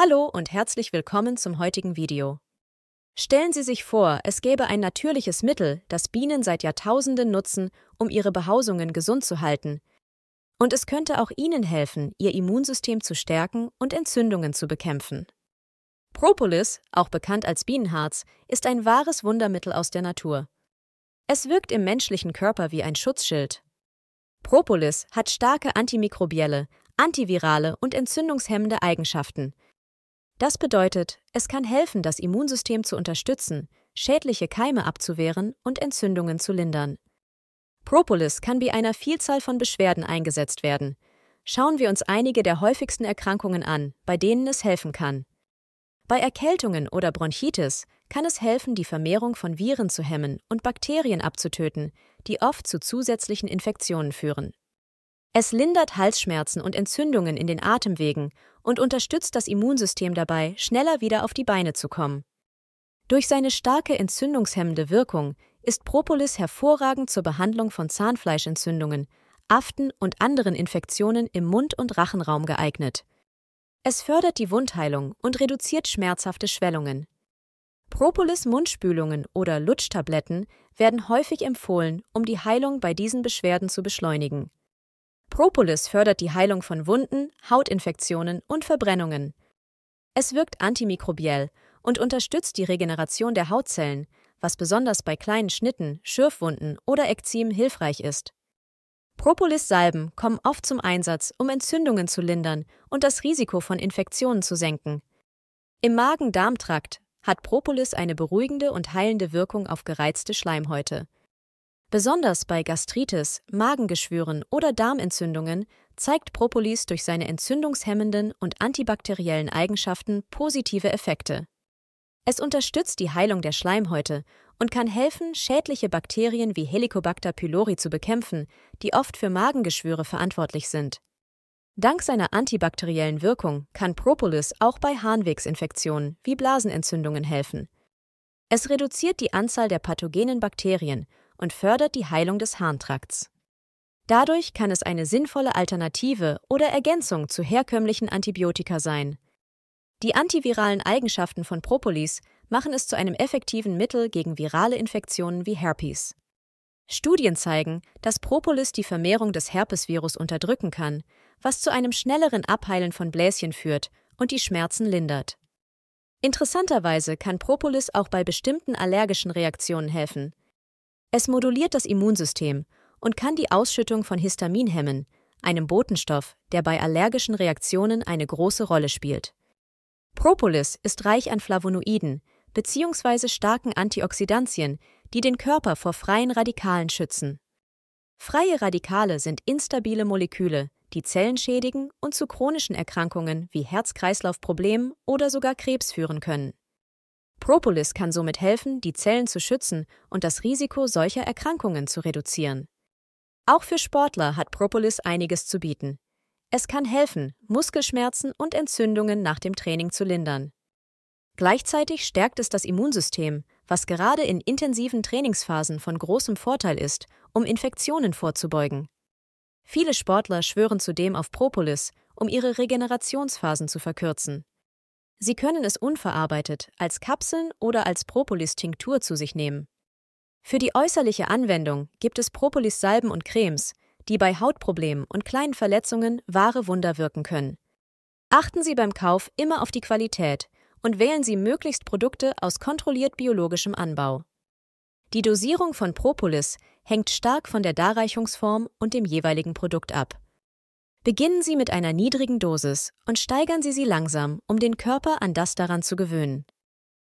Hallo und herzlich willkommen zum heutigen Video. Stellen Sie sich vor, es gäbe ein natürliches Mittel, das Bienen seit Jahrtausenden nutzen, um ihre Behausungen gesund zu halten. Und es könnte auch Ihnen helfen, Ihr Immunsystem zu stärken und Entzündungen zu bekämpfen. Propolis, auch bekannt als Bienenharz, ist ein wahres Wundermittel aus der Natur. Es wirkt im menschlichen Körper wie ein Schutzschild. Propolis hat starke antimikrobielle, antivirale und entzündungshemmende Eigenschaften – das bedeutet, es kann helfen, das Immunsystem zu unterstützen, schädliche Keime abzuwehren und Entzündungen zu lindern. Propolis kann bei einer Vielzahl von Beschwerden eingesetzt werden. Schauen wir uns einige der häufigsten Erkrankungen an, bei denen es helfen kann. Bei Erkältungen oder Bronchitis kann es helfen, die Vermehrung von Viren zu hemmen und Bakterien abzutöten, die oft zu zusätzlichen Infektionen führen. Es lindert Halsschmerzen und Entzündungen in den Atemwegen und unterstützt das Immunsystem dabei, schneller wieder auf die Beine zu kommen. Durch seine starke entzündungshemmende Wirkung ist Propolis hervorragend zur Behandlung von Zahnfleischentzündungen, Aften und anderen Infektionen im Mund- und Rachenraum geeignet. Es fördert die Wundheilung und reduziert schmerzhafte Schwellungen. Propolis-Mundspülungen oder Lutschtabletten werden häufig empfohlen, um die Heilung bei diesen Beschwerden zu beschleunigen. Propolis fördert die Heilung von Wunden, Hautinfektionen und Verbrennungen. Es wirkt antimikrobiell und unterstützt die Regeneration der Hautzellen, was besonders bei kleinen Schnitten, Schürfwunden oder Ekzem hilfreich ist. Propolis-Salben kommen oft zum Einsatz, um Entzündungen zu lindern und das Risiko von Infektionen zu senken. Im Magen-Darm-Trakt hat Propolis eine beruhigende und heilende Wirkung auf gereizte Schleimhäute. Besonders bei Gastritis, Magengeschwüren oder Darmentzündungen zeigt Propolis durch seine entzündungshemmenden und antibakteriellen Eigenschaften positive Effekte. Es unterstützt die Heilung der Schleimhäute und kann helfen, schädliche Bakterien wie Helicobacter pylori zu bekämpfen, die oft für Magengeschwüre verantwortlich sind. Dank seiner antibakteriellen Wirkung kann Propolis auch bei Harnwegsinfektionen wie Blasenentzündungen helfen. Es reduziert die Anzahl der pathogenen Bakterien und fördert die Heilung des Harntrakts. Dadurch kann es eine sinnvolle Alternative oder Ergänzung zu herkömmlichen Antibiotika sein. Die antiviralen Eigenschaften von Propolis machen es zu einem effektiven Mittel gegen virale Infektionen wie Herpes. Studien zeigen, dass Propolis die Vermehrung des Herpesvirus unterdrücken kann, was zu einem schnelleren Abheilen von Bläschen führt und die Schmerzen lindert. Interessanterweise kann Propolis auch bei bestimmten allergischen Reaktionen helfen, es moduliert das Immunsystem und kann die Ausschüttung von Histamin hemmen, einem Botenstoff, der bei allergischen Reaktionen eine große Rolle spielt. Propolis ist reich an Flavonoiden bzw. starken Antioxidantien, die den Körper vor freien Radikalen schützen. Freie Radikale sind instabile Moleküle, die Zellen schädigen und zu chronischen Erkrankungen wie Herz-Kreislauf-Problemen oder sogar Krebs führen können. Propolis kann somit helfen, die Zellen zu schützen und das Risiko solcher Erkrankungen zu reduzieren. Auch für Sportler hat Propolis einiges zu bieten. Es kann helfen, Muskelschmerzen und Entzündungen nach dem Training zu lindern. Gleichzeitig stärkt es das Immunsystem, was gerade in intensiven Trainingsphasen von großem Vorteil ist, um Infektionen vorzubeugen. Viele Sportler schwören zudem auf Propolis, um ihre Regenerationsphasen zu verkürzen. Sie können es unverarbeitet, als Kapseln oder als Propolis-Tinktur zu sich nehmen. Für die äußerliche Anwendung gibt es Propolis-Salben und Cremes, die bei Hautproblemen und kleinen Verletzungen wahre Wunder wirken können. Achten Sie beim Kauf immer auf die Qualität und wählen Sie möglichst Produkte aus kontrolliert biologischem Anbau. Die Dosierung von Propolis hängt stark von der Darreichungsform und dem jeweiligen Produkt ab. Beginnen Sie mit einer niedrigen Dosis und steigern Sie sie langsam, um den Körper an das daran zu gewöhnen.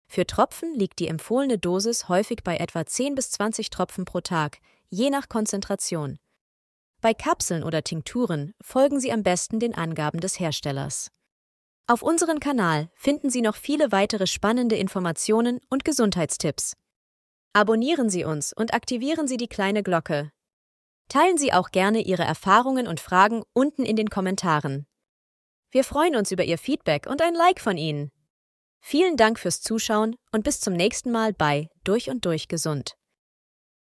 Für Tropfen liegt die empfohlene Dosis häufig bei etwa 10 bis 20 Tropfen pro Tag, je nach Konzentration. Bei Kapseln oder Tinkturen folgen Sie am besten den Angaben des Herstellers. Auf unserem Kanal finden Sie noch viele weitere spannende Informationen und Gesundheitstipps. Abonnieren Sie uns und aktivieren Sie die kleine Glocke, Teilen Sie auch gerne Ihre Erfahrungen und Fragen unten in den Kommentaren. Wir freuen uns über Ihr Feedback und ein Like von Ihnen. Vielen Dank fürs Zuschauen und bis zum nächsten Mal bei Durch und Durch Gesund.